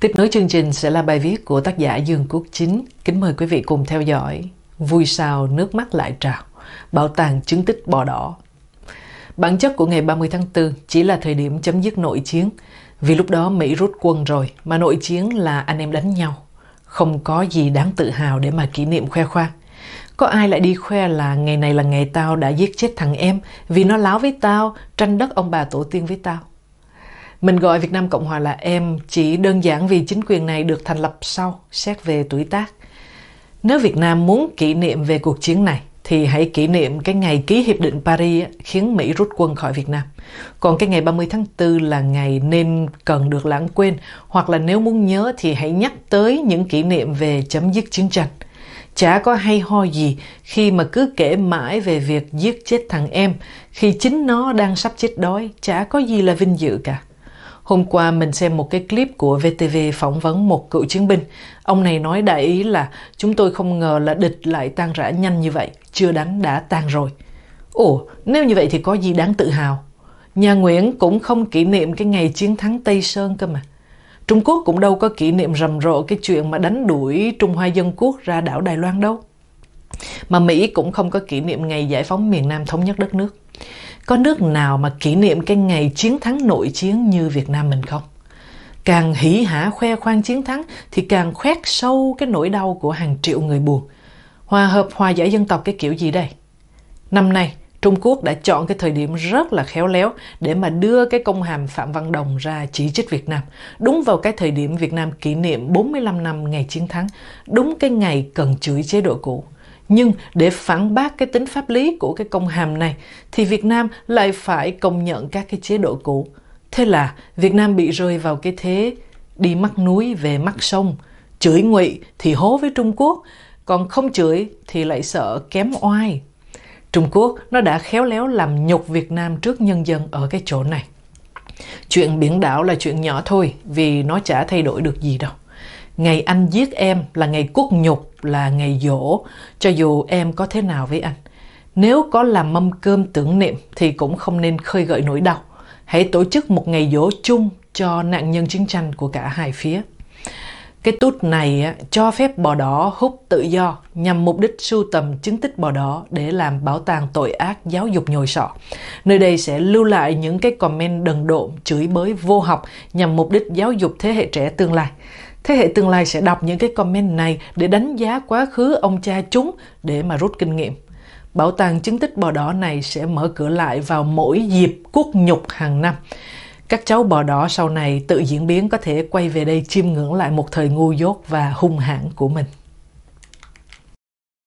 Tiếp nối chương trình sẽ là bài viết của tác giả Dương Quốc Chính. Kính mời quý vị cùng theo dõi. Vui sao nước mắt lại trào. Bảo tàng chứng tích bò đỏ. Bản chất của ngày 30 tháng 4 chỉ là thời điểm chấm dứt nội chiến. Vì lúc đó Mỹ rút quân rồi, mà nội chiến là anh em đánh nhau không có gì đáng tự hào để mà kỷ niệm khoe khoang. Có ai lại đi khoe là ngày này là ngày tao đã giết chết thằng em vì nó láo với tao, tranh đất ông bà tổ tiên với tao. Mình gọi Việt Nam Cộng Hòa là em chỉ đơn giản vì chính quyền này được thành lập sau, xét về tuổi tác. Nếu Việt Nam muốn kỷ niệm về cuộc chiến này, thì hãy kỷ niệm cái ngày ký hiệp định Paris khiến Mỹ rút quân khỏi Việt Nam. Còn cái ngày 30 tháng 4 là ngày nên cần được lãng quên hoặc là nếu muốn nhớ thì hãy nhắc tới những kỷ niệm về chấm dứt chiến tranh. Chả có hay ho gì khi mà cứ kể mãi về việc giết chết thằng em khi chính nó đang sắp chết đói, chả có gì là vinh dự cả. Hôm qua mình xem một cái clip của VTV phỏng vấn một cựu chiến binh. Ông này nói đại ý là chúng tôi không ngờ là địch lại tan rã nhanh như vậy, chưa đánh đã tan rồi. Ồ, nếu như vậy thì có gì đáng tự hào? Nhà Nguyễn cũng không kỷ niệm cái ngày chiến thắng Tây Sơn cơ mà. Trung Quốc cũng đâu có kỷ niệm rầm rộ cái chuyện mà đánh đuổi Trung Hoa Dân Quốc ra đảo Đài Loan đâu. Mà Mỹ cũng không có kỷ niệm ngày giải phóng miền Nam thống nhất đất nước có nước nào mà kỷ niệm cái ngày chiến thắng nội chiến như Việt Nam mình không? Càng hỉ hả khoe khoang chiến thắng thì càng khoét sâu cái nỗi đau của hàng triệu người buồn. Hòa hợp hòa giải dân tộc cái kiểu gì đây? Năm nay, Trung Quốc đã chọn cái thời điểm rất là khéo léo để mà đưa cái công hàm Phạm Văn Đồng ra chỉ trích Việt Nam. Đúng vào cái thời điểm Việt Nam kỷ niệm 45 năm ngày chiến thắng, đúng cái ngày cần chửi chế độ cũ nhưng để phản bác cái tính pháp lý của cái công hàm này thì Việt Nam lại phải công nhận các cái chế độ cũ. Thế là Việt Nam bị rơi vào cái thế đi mắc núi về mắc sông, chửi ngụy thì hố với Trung Quốc, còn không chửi thì lại sợ kém oai. Trung Quốc nó đã khéo léo làm nhục Việt Nam trước nhân dân ở cái chỗ này. Chuyện biển đảo là chuyện nhỏ thôi vì nó chả thay đổi được gì đâu ngày anh giết em là ngày cốt nhục là ngày dỗ cho dù em có thế nào với anh nếu có làm mâm cơm tưởng niệm thì cũng không nên khơi gợi nỗi đau hãy tổ chức một ngày dỗ chung cho nạn nhân chiến tranh của cả hai phía cái tút này cho phép bò đỏ hút tự do nhằm mục đích sưu tầm chứng tích bò đỏ để làm bảo tàng tội ác giáo dục nhồi sọ. Nơi đây sẽ lưu lại những cái comment đần độn, chửi bới vô học nhằm mục đích giáo dục thế hệ trẻ tương lai. Thế hệ tương lai sẽ đọc những cái comment này để đánh giá quá khứ ông cha chúng để mà rút kinh nghiệm. Bảo tàng chứng tích bò đỏ này sẽ mở cửa lại vào mỗi dịp quốc nhục hàng năm. Các cháu bò đỏ sau này tự diễn biến có thể quay về đây chiêm ngưỡng lại một thời ngu dốt và hung hãn của mình.